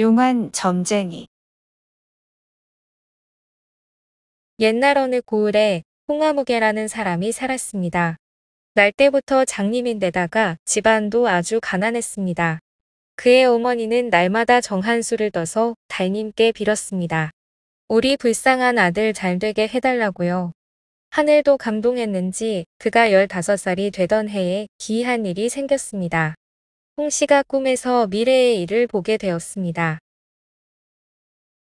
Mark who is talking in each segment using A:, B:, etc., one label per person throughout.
A: 용한 점쟁이 옛날 어느 고을에 홍아무개라는 사람이 살았습니다. 날 때부터 장님인데다가 집안도 아주 가난했습니다. 그의 어머니는 날마다 정한수를 떠서 달님께 빌었습니다. 우리 불쌍한 아들 잘 되게 해달라고요. 하늘도 감동했는지 그가 15살이 되던 해에 기이한 일이 생겼습니다. 홍 씨가 꿈에서 미래의 일을 보게 되었습니다.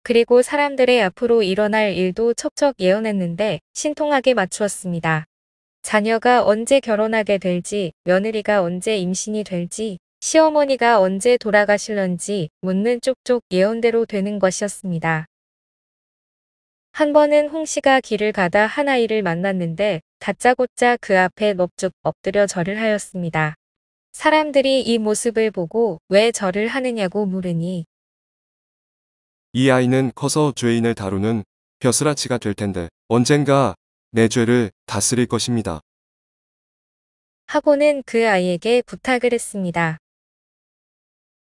A: 그리고 사람들의 앞으로 일어날 일도 척척 예언했는데 신통하게 맞추었습니다. 자녀가 언제 결혼하게 될지, 며느리가 언제 임신이 될지, 시어머니가 언제 돌아가실런지 묻는 쪽쪽 예언대로 되는 것이었습니다. 한 번은 홍 씨가 길을 가다 한 아이를 만났는데 다짜고짜 그 앞에 넙죽 엎드려 절을 하였습니다. 사람들이 이 모습을 보고 왜 절을 하느냐고 물으니
B: 이 아이는 커서 죄인을 다루는 벼슬아치가 될 텐데 언젠가 내 죄를 다스릴 것입니다.
A: 하고는 그 아이에게 부탁을 했습니다.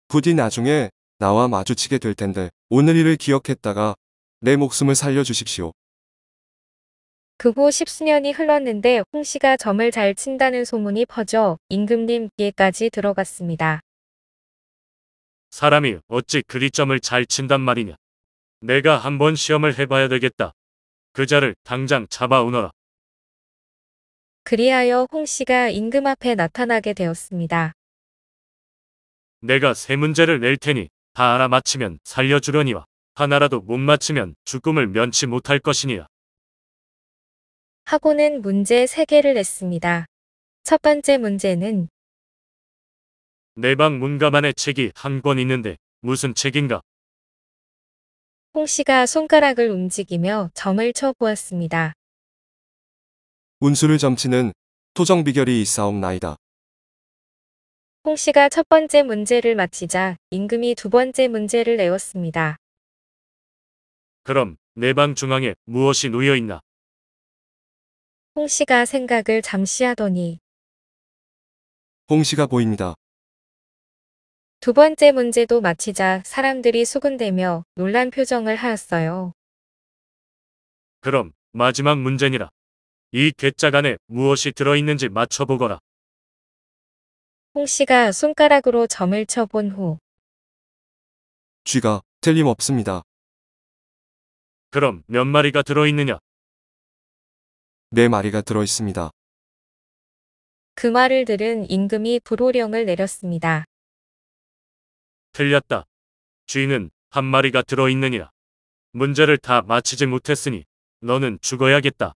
B: 부디 나중에 나와 마주치게 될 텐데 오늘 일을 기억했다가 내 목숨을 살려주십시오.
A: 그후 십수년이 흘렀는데 홍씨가 점을 잘 친다는 소문이 퍼져 임금님 귀에까지 들어갔습니다.
B: 사람이 어찌 그리 점을 잘 친단 말이냐. 내가 한번 시험을 해봐야 되겠다. 그자를 당장 잡아오너라.
A: 그리하여 홍씨가 임금 앞에 나타나게 되었습니다.
B: 내가 세 문제를 낼 테니 다 알아맞히면 살려주려니와 하나라도 못 맞히면 죽음을 면치 못할 것이니라.
A: 하고는 문제 3개를 냈습니다. 첫 번째 문제는
B: 내방문가만의 책이 한 권 있는데 무슨 책인가?
A: 홍 씨가 손가락을 움직이며 점을 쳐보았습니다.
B: 운수를 점치는 토정 비결이 있사옵나이다.
A: 홍 씨가 첫 번째 문제를 마치자 임금이 두 번째 문제를 내었습니다.
B: 그럼 내방 중앙에 무엇이 놓여 있나?
A: 홍씨가 생각을 잠시 하더니
B: 홍씨가 보입니다.
A: 두 번째 문제도 마치자 사람들이 수군대며 놀란 표정을 하였어요.
B: 그럼 마지막 문제니라. 이 괴짝 안에 무엇이 들어있는지 맞춰보거라.
A: 홍씨가 손가락으로 점을 쳐본 후
B: 쥐가 틀림없습니다. 그럼 몇 마리가 들어있느냐? 내 네 마리가 들어 있습니다.
A: 그 말을 들은 임금이 불호령을 내렸습니다.
B: 틀렸다. 주인은 한 마리가 들어있느니라. 문제를 다 마치지 못했으니 너는 죽어야겠다.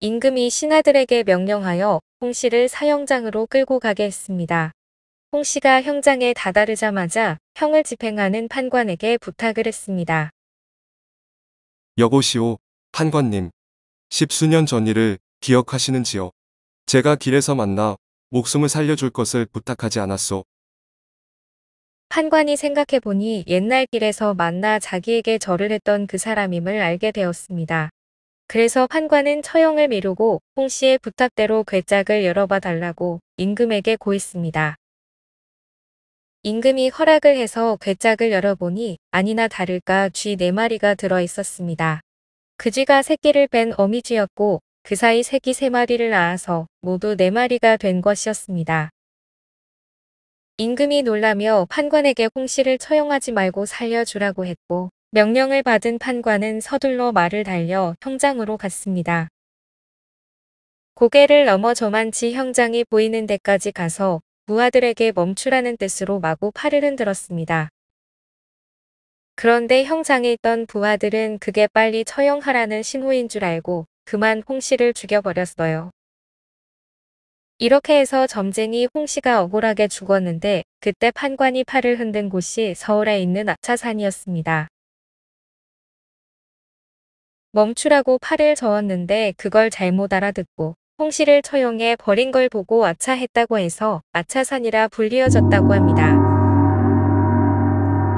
A: 임금이 신하들에게 명령하여 홍씨를 사형장으로 끌고 가게 했습니다. 홍씨가 형장에 다다르자마자 형을 집행하는 판관에게 부탁을 했습니다.
B: 여보시오, 판관님, 십수년 전 일을 기억하시는지요? 제가 길에서 만나 목숨을 살려줄 것을 부탁하지 않았소.
A: 판관이 생각해보니 옛날 길에서 만나 자기에게 절을 했던 그 사람임을 알게 되었습니다. 그래서 판관은 처형을 미루고 홍 씨의 부탁대로 괴짝을 열어봐 달라고 임금에게 고했습니다. 임금이 허락을 해서 괴짝을 열어보니 아니나 다를까 쥐 네마리가 들어있었습니다. 그지가 새끼를 뺀 어미쥐였고 그 사이 새끼 세마리를 낳아서 모두 네마리가된 것이었습니다. 임금이 놀라며 판관에게 홍씨를 처형하지 말고 살려주라고 했고 명령을 받은 판관은 서둘러 말을 달려 형장으로 갔습니다. 고개를 넘어 저만치 형장이 보이는 데까지 가서 부하들에게 멈추라는 뜻으로 마구 팔을 흔들었습니다. 그런데 형장에 있던 부하들은 그게 빨리 처형하라는 신호인 줄 알고 그만 홍씨를 죽여버렸어요. 이렇게 해서 점쟁이 홍씨가 억울하게 죽었는데 그때 판관이 팔을 흔든 곳이 서울에 있는 아차산이었습니다. 멈추라고 팔을 저었는데 그걸 잘못 알아듣고 홍씨를 처형해 버린 걸 보고 아차했다고 해서 아차산이라 불리어졌다고 합니다.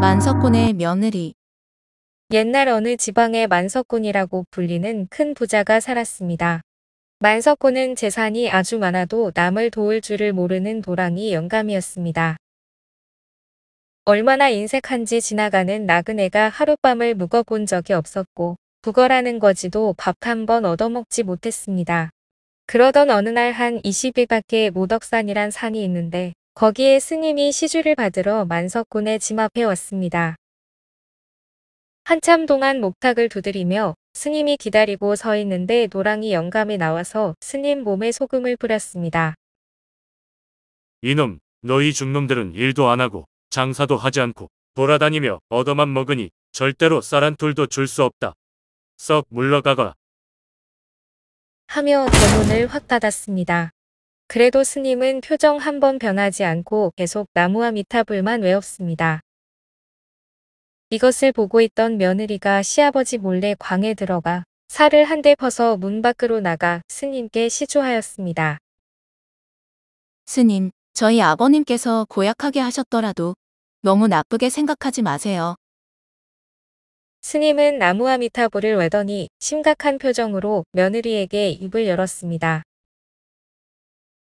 A: 만석군의 며느리 옛날 어느 지방의 만석군이라고 불리는 큰 부자가 살았습니다. 만석군은 재산이 아주 많아도 남을 도울 줄을 모르는 도랑이 영감이었습니다. 얼마나 인색한지 지나가는 나그네가 하룻밤을 묵어본 적이 없었고 부거라는 거지도 밥 한 번 얻어먹지 못했습니다. 그러던 어느 날 한 20일밖에 모덕산이란 산이 있는데 거기에 스님이 시주를 받으러 만석군의 짐 앞에 왔습니다. 한참 동안 목탁을 두드리며 스님이 기다리고 서 있는데 노랑이 영감이 나와서 스님 몸에 소금을 뿌렸습니다.
B: 이놈, 너희 중놈들은 일도 안 하고 장사도 하지 않고 돌아다니며 얻어만 먹으니 절대로 쌀 한 톨도 줄 수 없다. 썩 물러가거라.
A: 하며 대문을 확 닫았습니다. 그래도 스님은 표정 한 번 변하지 않고 계속 나무와미타불만 외웠습니다. 이것을 보고 있던 며느리가 시아버지 몰래 광에 들어가 살을 한 대 퍼서 문 밖으로 나가 스님께 시주하였습니다. 스님, 저희 아버님께서 고약하게 하셨더라도 너무 나쁘게 생각하지 마세요. 스님은 나무아미타불을 외더니 심각한 표정으로 며느리에게 입을 열었습니다.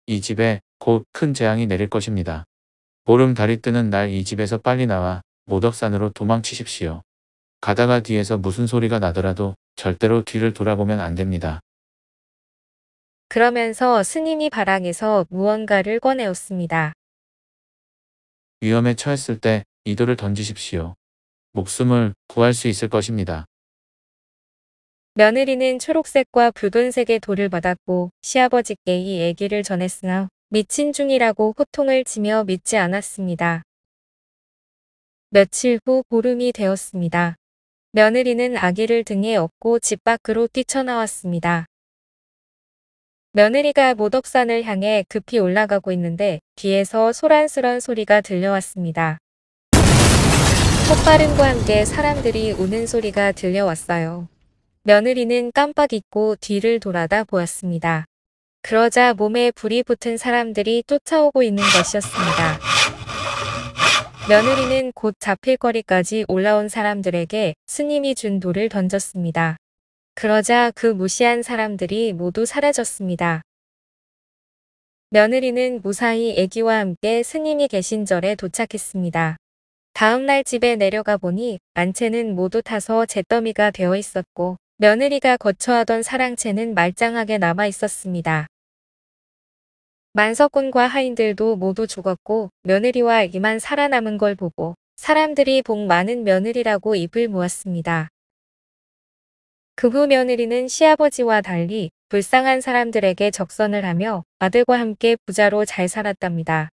B: 이 집에 곧 큰 재앙이 내릴 것입니다. 보름 달이 뜨는 날 이 집에서 빨리 나와 모덕산으로 도망치십시오. 가다가 뒤에서 무슨 소리가 나더라도 절대로 뒤를 돌아보면 안 됩니다.
A: 그러면서 스님이 바랑에서 무언가를 꺼내었습니다.
B: 위험에 처했을 때 이도를 던지십시오. 목숨을 구할 수 있을 것입니다.
A: 며느리는 초록색과 붉은색의 돌을 받았고 시아버지께 이 얘기를 전했으나 미친 중이라고 호통을 치며 믿지 않았습니다. 며칠 후 보름이 되었습니다. 며느리는 아기를 등에 업고 집 밖으로 뛰쳐나왔습니다. 며느리가 모덕산을 향해 급히 올라가고 있는데 뒤에서 소란스런 소리가 들려왔습니다. 헛발음과 함께 사람들이 우는 소리가 들려왔어요. 며느리는 깜빡 잊고 뒤를 돌아다 보았습니다. 그러자 몸에 불이 붙은 사람들이 쫓아오고 있는 것이었습니다. 며느리는 곧 잡힐 거리까지 올라온 사람들에게 스님이 준 돌을 던졌습니다. 그러자 그 무시한 사람들이 모두 사라졌습니다. 며느리는 무사히 아기와 함께 스님이 계신 절에 도착했습니다. 다음날 집에 내려가 보니 안채는 모두 타서 잿더미가 되어 있었고 며느리가 거처하던 사랑채는 말짱하게 남아있었습니다. 만석군과 하인들도 모두 죽었고 며느리와 아기만 살아남은 걸 보고 사람들이 복 많은 며느리라고 입을 모았습니다. 그 후 며느리는 시아버지와 달리 불쌍한 사람들에게 적선을 하며 아들과 함께 부자로 잘 살았답니다.